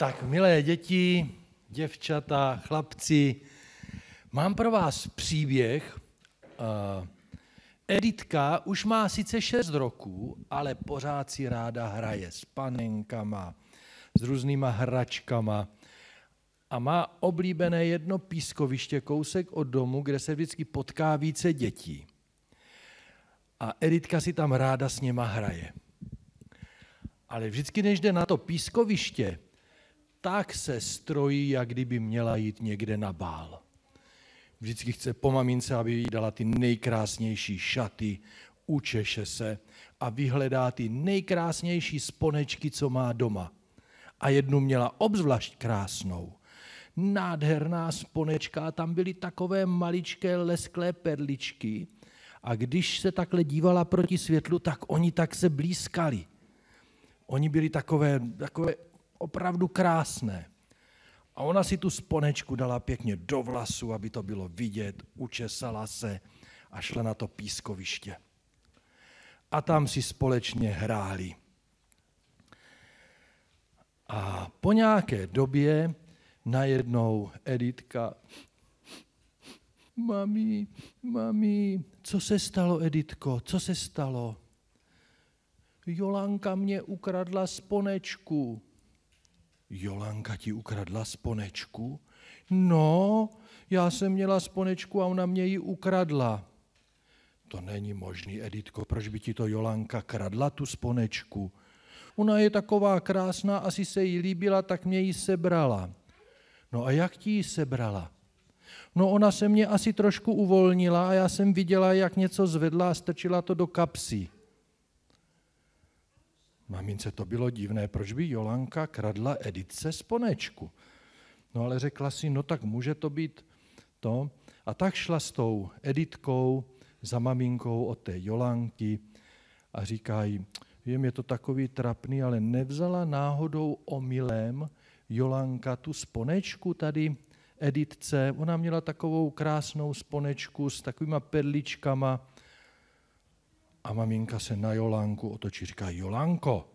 Tak, milé děti, děvčata, chlapci, mám pro vás příběh. Eh, Editka už má sice 6 roků, ale pořád si ráda hraje s panenkama, s různýma hračkama a má oblíbené jedno pískoviště kousek od domu, kde se vždycky potká více dětí. A Editka si tam ráda s něma hraje. Ale vždycky, než jde na to pískoviště, tak se strojí, jak kdyby měla jít někde na bál. Vždycky chce po mamince, aby jí dala ty nejkrásnější šaty, učeše se a vyhledá ty nejkrásnější sponečky, co má doma. A jednu měla obzvlášť krásnou. Nádherná sponečka, tam byly takové maličké lesklé perličky a když se takhle dívala proti světlu, tak oni tak se blízkali. Oni byli takové, takové opravdu krásné. A ona si tu sponečku dala pěkně do vlasu, aby to bylo vidět, učesala se a šla na to pískoviště. A tam si společně hráli. A po nějaké době najednou Editka Mami, mami, co se stalo, Editko, co se stalo? Jolanka mě ukradla sponečku. Jolanka ti ukradla sponečku? No, já jsem měla sponečku a ona mě ji ukradla. To není možný, Editko, proč by ti to Jolanka kradla, tu sponečku? Ona je taková krásná, asi se jí líbila, tak mě ji sebrala. No a jak ti ji sebrala? No ona se mě asi trošku uvolnila a já jsem viděla, jak něco zvedla a strčila to do kapsy. Mamince to bylo divné, proč by Jolanka kradla Editce z ponečku? No ale řekla si, no tak může to být to. A tak šla s tou Editkou za maminkou od té Jolanky a říká jí, vím, je to takový trapný, ale nevzala náhodou omylem Jolanka tu sponečku tady Editce. Ona měla takovou krásnou sponečku s takovýma perličkama, a maminka se na Jolánku otočí, říká, Jolánko,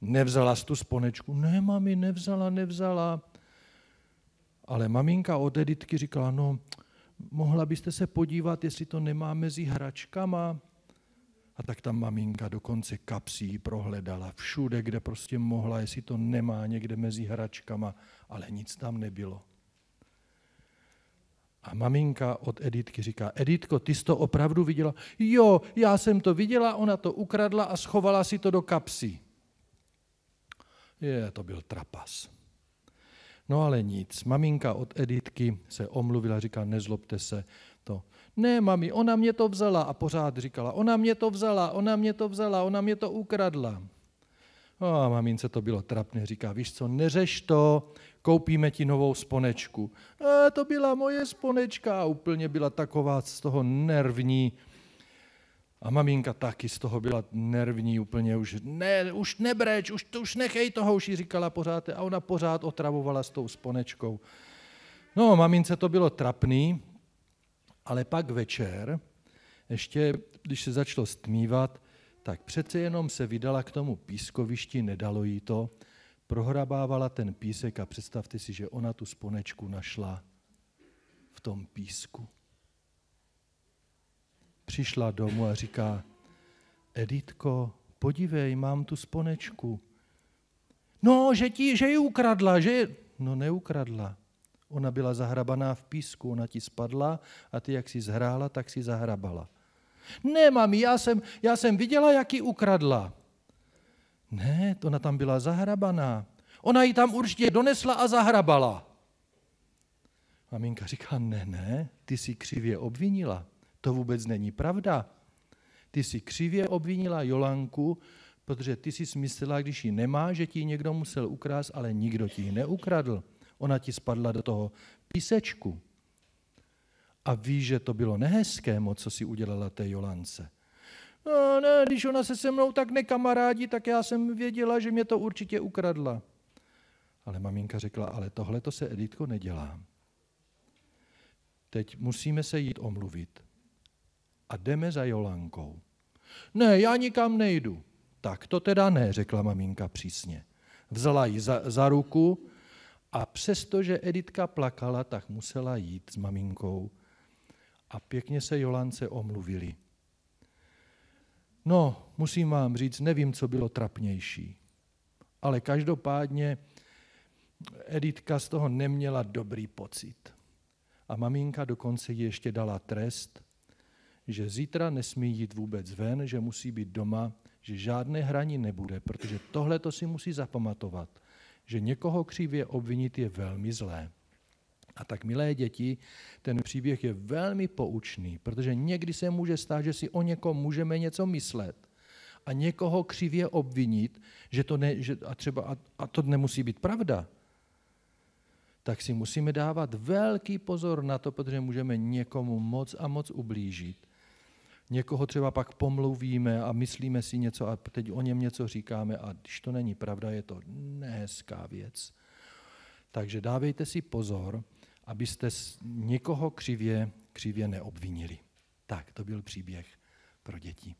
nevzala jsi tu sponečku? Ne, mami, nevzala, nevzala. Ale maminka od Editky říkala, no, mohla byste se podívat, jestli to nemá mezi hračkama. A tak tam maminka dokonce kapsí prohledala všude, kde prostě mohla, jestli to nemá někde mezi hračkama, ale nic tam nebylo. A maminka od Editky říká, Editko, ty jsi to opravdu viděla? Jo, já jsem to viděla, ona to ukradla a schovala si to do kapsy. Je, to byl trapas. No ale nic, maminka od Editky se omluvila, říká, nezlobte se, to. Ne, mami, ona mě to vzala a pořád říkala, ona mě to vzala, ona mě to vzala, ona mě to ukradla. No a mamince to bylo trapné, říká, víš co, neřeš to, koupíme ti novou sponečku. A to byla moje sponečka a úplně byla taková z toho nervní. A maminka taky z toho byla nervní úplně, už ne, už nebreč, už, už nechej toho, už jí říkala pořád a ona pořád otravovala s tou sponečkou. No, mamince to bylo trapný, ale pak večer, ještě když se začalo stmívat, tak přece jenom se vydala k tomu pískovišti, nedalo jí to, prohrabávala ten písek a představte si, že ona tu sponečku našla v tom písku. Přišla domů a říká, Editko, podívej, mám tu sponečku. No, že, ti, že ji ukradla, že No neukradla. Ona byla zahrabaná v písku, ona ti spadla a ty, jak si zhrála, tak si zahrabala. Ne, mami, já jsem, já jsem viděla, jak ji ukradla. Ne, to ona tam byla zahrabaná. Ona ji tam určitě donesla a zahrabala. Maminka říká, ne, ne, ty si křivě obvinila. To vůbec není pravda. Ty si křivě obvinila Jolanku, protože ty si smyslela, když ji nemá, že ti někdo musel ukrást, ale nikdo ti ji neukradl. Ona ti spadla do toho písečku a ví, že to bylo nehezké moc, co si udělala té Jolance. No ne, když ona se se mnou tak nekamarádí, tak já jsem věděla, že mě to určitě ukradla. Ale maminka řekla, ale tohle to se Editko nedělá. Teď musíme se jít omluvit. A jdeme za Jolankou. Ne, já nikam nejdu. Tak to teda ne, řekla maminka přísně. Vzala ji za, za ruku a přestože Editka plakala, tak musela jít s maminkou a pěkně se Jolance omluvili. No, musím vám říct, nevím, co bylo trapnější. Ale každopádně Editka z toho neměla dobrý pocit. A maminka dokonce ji ještě dala trest, že zítra nesmí jít vůbec ven, že musí být doma, že žádné hraní nebude, protože tohle to si musí zapamatovat, že někoho křivě obvinit je velmi zlé. A tak, milé děti, ten příběh je velmi poučný, protože někdy se může stát, že si o někom můžeme něco myslet a někoho křivě obvinit, že to ne, že, a, třeba, a, a to nemusí být pravda. Tak si musíme dávat velký pozor na to, protože můžeme někomu moc a moc ublížit. Někoho třeba pak pomluvíme a myslíme si něco a teď o něm něco říkáme a když to není pravda, je to nehezká věc. Takže dávejte si pozor, abyste nikoho křivě, křivě neobvinili. Tak, to byl příběh pro děti.